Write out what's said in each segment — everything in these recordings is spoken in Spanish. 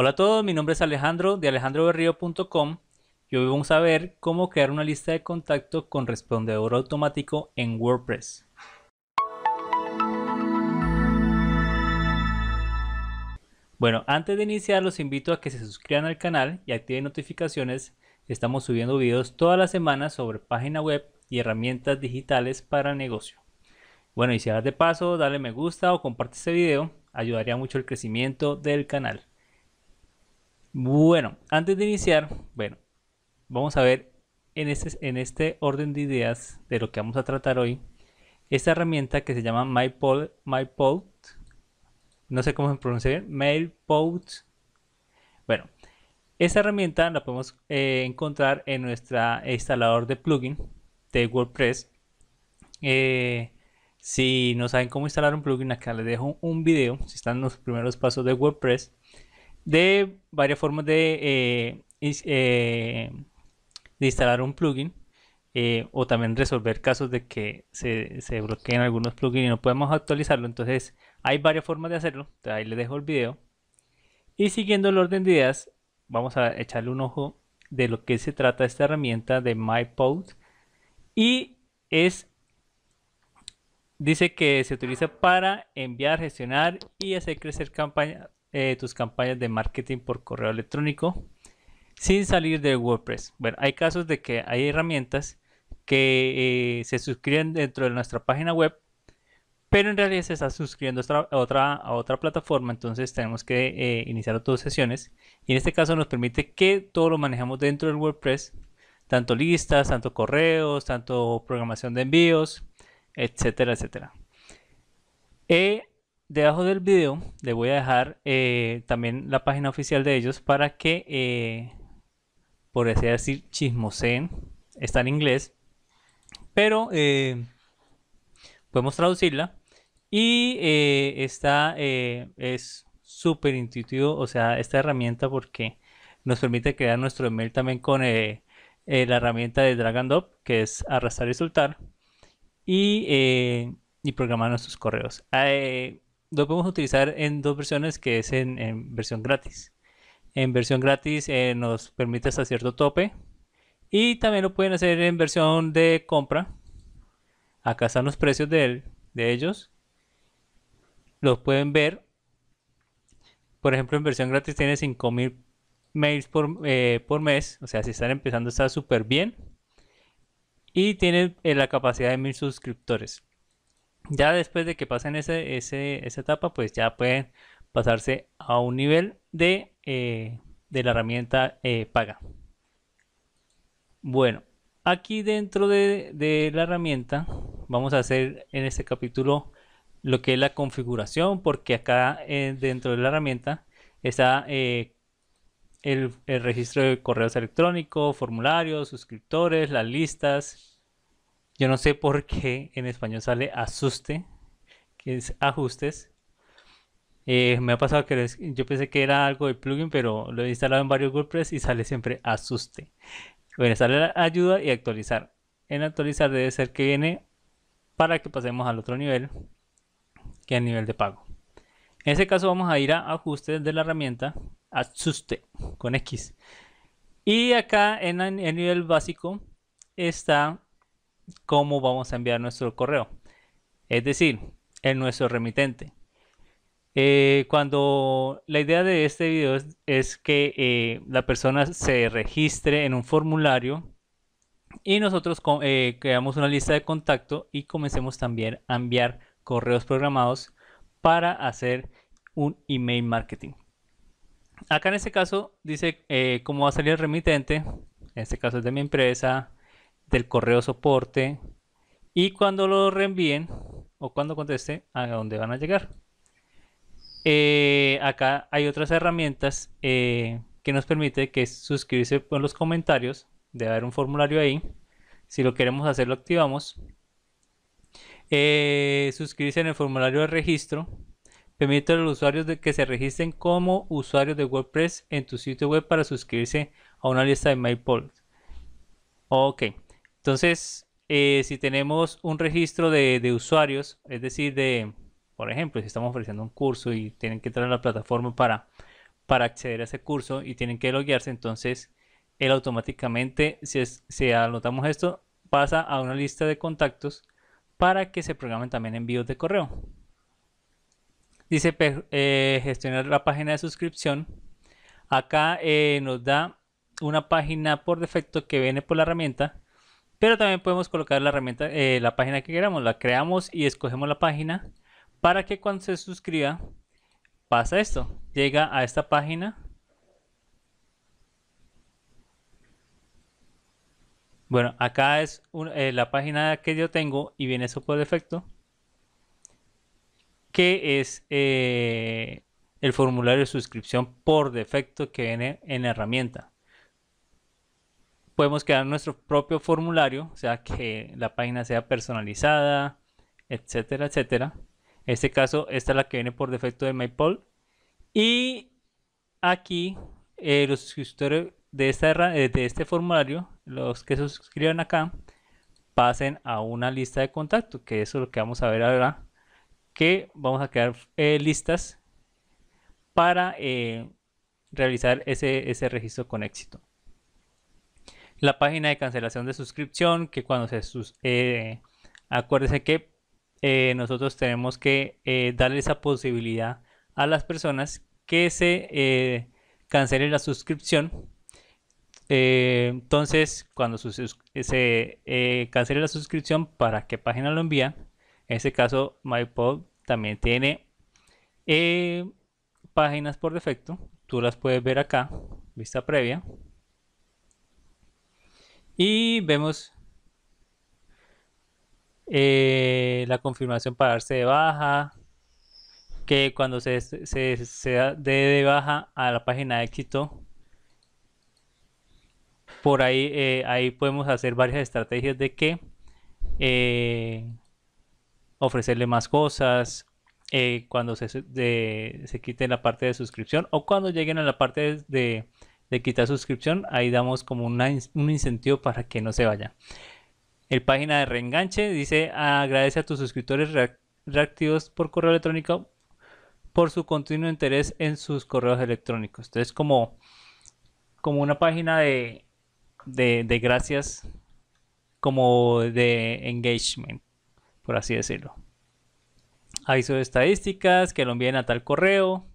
Hola a todos, mi nombre es Alejandro de alejandroberrio.com y hoy vamos a ver cómo crear una lista de contacto con respondedor automático en WordPress. Bueno, antes de iniciar los invito a que se suscriban al canal y activen notificaciones. Estamos subiendo videos todas las semanas sobre página web y herramientas digitales para el negocio. Bueno, y si hagas de paso, dale me gusta o comparte este video, ayudaría mucho el crecimiento del canal. Bueno, antes de iniciar, bueno, vamos a ver este, en este, orden de ideas de lo que vamos a tratar hoy, esta herramienta que se llama MyPod. no sé cómo se pronuncia bien, Bueno, esta herramienta la podemos eh, encontrar en nuestro instalador de plugin de WordPress. Eh, si no saben cómo instalar un plugin, acá les dejo un video, si están en los primeros pasos de WordPress de varias formas de, eh, eh, de instalar un plugin eh, o también resolver casos de que se, se bloqueen algunos plugins y no podemos actualizarlo. Entonces hay varias formas de hacerlo. Ahí les dejo el video. Y siguiendo el orden de ideas, vamos a echarle un ojo de lo que se trata esta herramienta de MyPod. Y es, dice que se utiliza para enviar, gestionar y hacer crecer campañas eh, tus campañas de marketing por correo electrónico sin salir de WordPress. Bueno, hay casos de que hay herramientas que eh, se suscriben dentro de nuestra página web, pero en realidad se está suscribiendo a otra, a otra plataforma, entonces tenemos que eh, iniciar otras sesiones. Y en este caso nos permite que todo lo manejamos dentro del WordPress, tanto listas, tanto correos, tanto programación de envíos, etcétera, etcétera. Eh, debajo del video les voy a dejar eh, también la página oficial de ellos para que, eh, por así decir, chismoseen. Está en inglés, pero eh, podemos traducirla. Y esta es súper intuitivo, o sea, esta herramienta porque nos permite crear nuestro email también con la herramienta de drag and drop, que es arrastrar y soltar. Y, y programar nuestros correos. Ah, lo podemos utilizar en dos versiones, que es en, versión gratis. En versión gratis eh, nos permite hasta cierto tope. Y también lo pueden hacer en versión de compra. Acá están los precios de, ellos. Los pueden ver. Por ejemplo, en versión gratis tiene 5000 mails eh, por, mes. O sea, si están empezando está súper bien. Y tiene eh, la capacidad de 1000 suscriptores. Ya después de que pasen esa etapa, pues ya pueden pasarse a un nivel de, eh, la herramienta eh, paga. Bueno, aquí dentro de, la herramienta vamos a hacer en este capítulo lo que es la configuración, porque acá eh, dentro de la herramienta está el, el registro de correos electrónicos, formularios, suscriptores, las listas, yo no sé por qué en español sale asuste, que es ajustes. Eh, me ha pasado que yo pensé que era algo de plugin, pero lo he instalado en varios WordPress y sale siempre asuste. Bueno, sale la ayuda y actualizar. En actualizar debe ser que viene para que pasemos al otro nivel, que es el nivel de pago. En ese caso vamos a ir a ajustes de la herramienta asuste con X. Y acá en el nivel básico está cómo vamos a enviar nuestro correo, es decir, en nuestro remitente. Eh, cuando la idea de este video es, que eh, la persona se registre en un formulario y nosotros eh, creamos una lista de contacto y comencemos también a enviar correos programados para hacer un email marketing. Acá en este caso dice cómo va a salir el remitente, en este caso es de mi empresa, del correo soporte y cuando lo reenvíen o cuando conteste a dónde van a llegar. Eh, acá hay otras herramientas eh, que nos permite que suscribirse en los comentarios. Debe haber un formulario ahí. Si lo queremos hacer, lo activamos. Eh, suscribirse en el formulario de registro. Permite a los usuarios de que se registren como usuarios de WordPress en tu sitio web para suscribirse a una lista de mail Ok. Entonces, eh, si tenemos un registro de, usuarios, es decir, de, por ejemplo, si estamos ofreciendo un curso y tienen que entrar a la plataforma para, para acceder a ese curso y tienen que loguearse, entonces él automáticamente, si, anotamos esto, pasa a una lista de contactos para que se programen también envíos de correo. Dice eh, gestionar la página de suscripción. Acá eh, nos da una página por defecto que viene por la herramienta pero también podemos colocar la herramienta, eh, la página que queramos, la creamos y escogemos la página para que cuando se suscriba pasa esto, llega a esta página. Bueno, acá es eh, la página que yo tengo y viene eso por defecto, que es eh, el formulario de suscripción por defecto que viene en herramienta. Podemos crear nuestro propio formulario, o sea que la página sea personalizada, etcétera, etcétera. En este caso, esta es la que viene por defecto de MyPoll. Y aquí eh, los suscriptores de, eh, de este formulario, los que se suscriban acá, pasen a una lista de contacto, que eso es lo que vamos a ver ahora, que vamos a crear eh, listas para realizar ese registro con éxito la página de cancelación de suscripción, que cuando se... Sus, eh, acuérdense que eh, nosotros tenemos que eh, darle esa posibilidad a las personas que se cancele la suscripción. entonces, cuando se cancele la suscripción, ¿para qué página lo envía? En este caso, MyPod también tiene páginas por defecto. Tú las puedes ver acá, vista previa. Y vemos eh, la confirmación para darse de baja, que cuando se, se, dé de baja a la página de éxito, por ahí, eh, ahí podemos hacer varias estrategias de que eh, ofrecerle más cosas cuando se, se quite la parte de suscripción o cuando lleguen a la parte de de quitar suscripción, ahí damos como un incentivo para que no se vaya. El página de reenganche dice agradece a tus suscriptores reactivos por correo electrónico por su continuo interés en sus correos electrónicos. Entonces como, como una página de, gracias, como de engagement, por así decirlo. ahí de estadísticas que lo envíen a tal correo,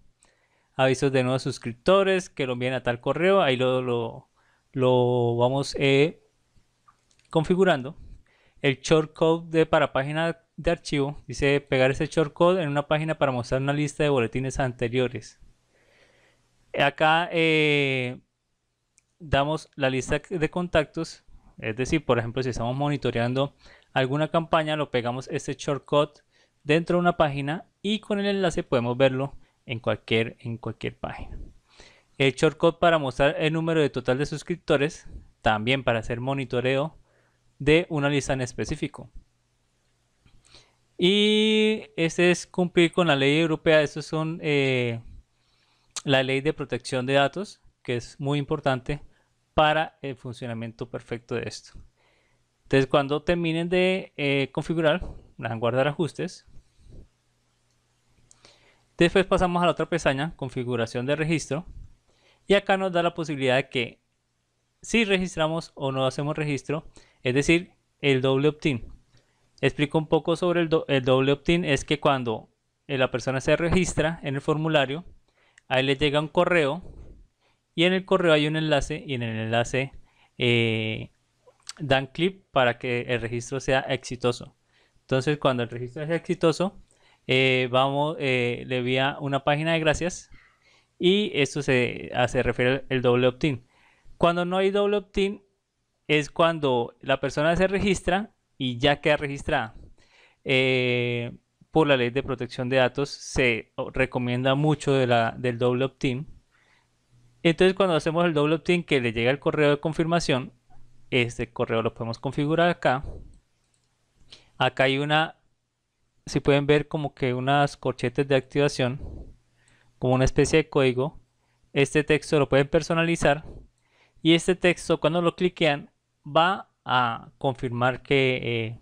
avisos de nuevos suscriptores que lo envíen a tal correo. Ahí lo, lo, vamos eh, configurando. El shortcode para página de archivo dice pegar ese shortcode en una página para mostrar una lista de boletines anteriores. Acá eh, damos la lista de contactos, es decir, por ejemplo, si estamos monitoreando alguna campaña, lo pegamos este shortcode dentro de una página y con el enlace podemos verlo en cualquier, en cualquier página. El shortcode para mostrar el número de total de suscriptores, también para hacer monitoreo de una lista en específico. Y este es cumplir con la ley europea, esto es eh, la ley de protección de datos, que es muy importante para el funcionamiento perfecto de esto. Entonces cuando terminen de eh, configurar, van a guardar ajustes, Después pasamos a la otra pestaña, configuración de registro. Y acá nos da la posibilidad de que si registramos o no hacemos registro, es decir, el doble opt-in. Explico un poco sobre el, doble opt-in, es que cuando eh, la persona se registra en el formulario, ahí le llega un correo y en el correo hay un enlace y en el enlace eh, dan clic para que el registro sea exitoso. Entonces cuando el registro es exitoso, eh, vamos, eh, le envía una página de gracias y esto se, hace refiere al doble opt-in. Cuando no hay doble opt-in es cuando la persona se registra y ya queda registrada. Eh, por la ley de protección de datos se recomienda mucho de la, del doble opt-in. Entonces cuando hacemos el doble opt-in que le llega el correo de confirmación, este correo lo podemos configurar acá. Acá hay una si pueden ver como que unas corchetes de activación, como una especie de código. Este texto lo pueden personalizar y este texto cuando lo cliquean va a confirmar que eh,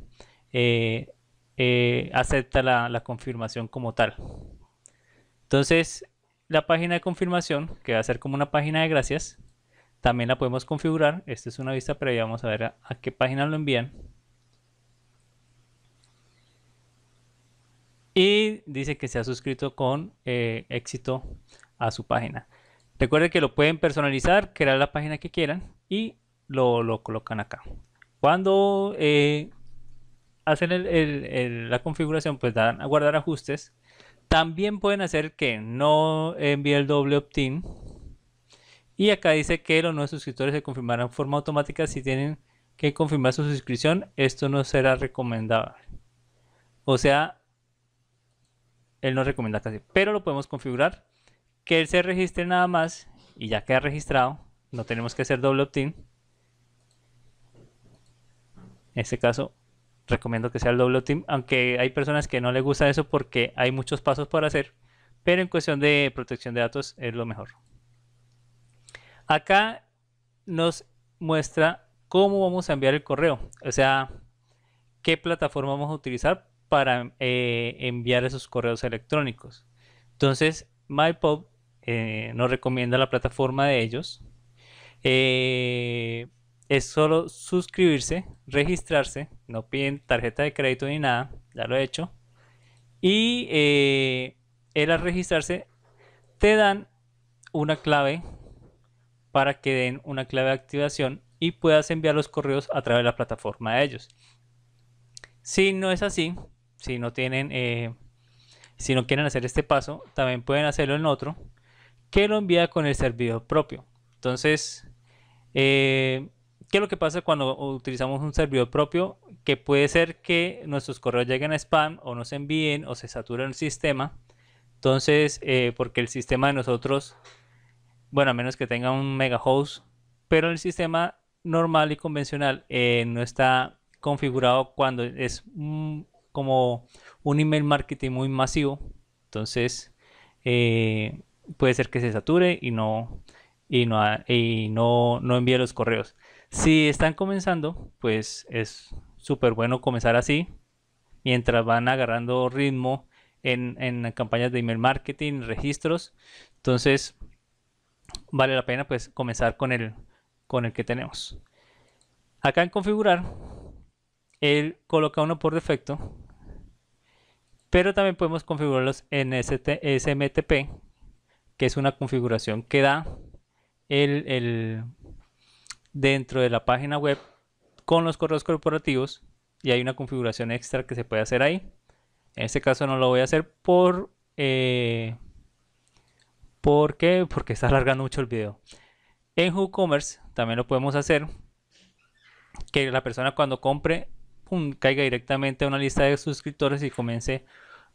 eh, eh, acepta la, confirmación como tal. Entonces la página de confirmación, que va a ser como una página de gracias, también la podemos configurar. Esta es una vista previa, vamos a ver a qué página lo envían. y dice que se ha suscrito con eh, éxito a su página. Recuerden que lo pueden personalizar, crear la página que quieran y lo, colocan acá. Cuando eh, hacen la configuración, pues dan a guardar ajustes. También pueden hacer que no envíe el doble opt-in. Y acá dice que los nuevos suscriptores se confirmarán de forma automática si tienen que confirmar su suscripción. Esto no será recomendable. O sea, él nos recomienda casi, Pero lo podemos configurar que él se registre nada más y ya queda registrado. No tenemos que hacer doble opt-in. En este caso, recomiendo que sea el doble opt-in, aunque hay personas que no les gusta eso porque hay muchos pasos por hacer. Pero en cuestión de protección de datos es lo mejor. Acá nos muestra cómo vamos a enviar el correo, o sea, qué plataforma vamos a utilizar para eh, enviar esos correos electrónicos. Entonces, MyPub eh, nos recomienda la plataforma de ellos. Eh, es solo suscribirse, registrarse, no piden tarjeta de crédito ni nada, ya lo he hecho. Y al registrarse te dan una clave para que den una clave de activación y puedas enviar los correos a través de la plataforma de ellos. Si no es así, si no tienen, eh, si no quieren hacer este paso, también pueden hacerlo en otro que lo envía con el servidor propio. Entonces, eh, ¿qué es lo que pasa cuando utilizamos un servidor propio? Que puede ser que nuestros correos lleguen a spam o no se envíen o se saturen el sistema. Entonces, eh, porque el sistema de nosotros, bueno, a menos que tenga un mega host, pero el sistema normal y convencional no está configurado cuando es un como un email marketing muy masivo, entonces eh, puede ser que se sature y no, no, ah, y no, no envíe los correos. Si están comenzando, pues es súper bueno comenzar así, mientras van agarrando ritmo en, campañas de email marketing, registros. Entonces, vale la pena pues comenzar con el, con el que tenemos. Acá en configurar él coloca uno por defecto. Pero también podemos configurarlos en SMTP, que es una configuración que da el, dentro de la página web con los correos corporativos y hay una configuración extra que se puede hacer ahí. En este caso no lo voy a hacer por... Eh, porque Porque está alargando mucho el video. En WooCommerce también lo podemos hacer. Que la persona cuando compre caiga directamente a una lista de suscriptores y comience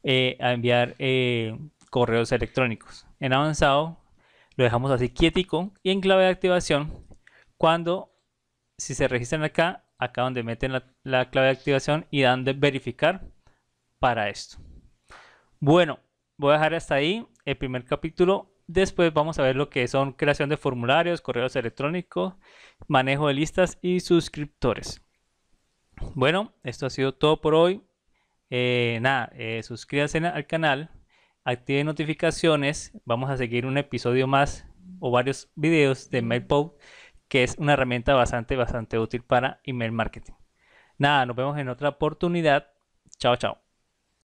eh, a enviar eh, correos electrónicos. En avanzado lo dejamos así quietico y en clave de activación cuando si se registran acá, acá donde meten la clave de activación y dan de verificar para esto. Bueno, voy a dejar hasta ahí el primer capítulo. Después vamos a ver lo que son creación de formularios, correos electrónicos, manejo de listas y suscriptores. Bueno, esto ha sido todo por hoy. Eh, nada, eh, suscríbanse al canal, activen notificaciones. Vamos a seguir un episodio más o varios videos de MailPod, que es una herramienta bastante, bastante útil para email marketing. Nada, nos vemos en otra oportunidad. Chao, chao.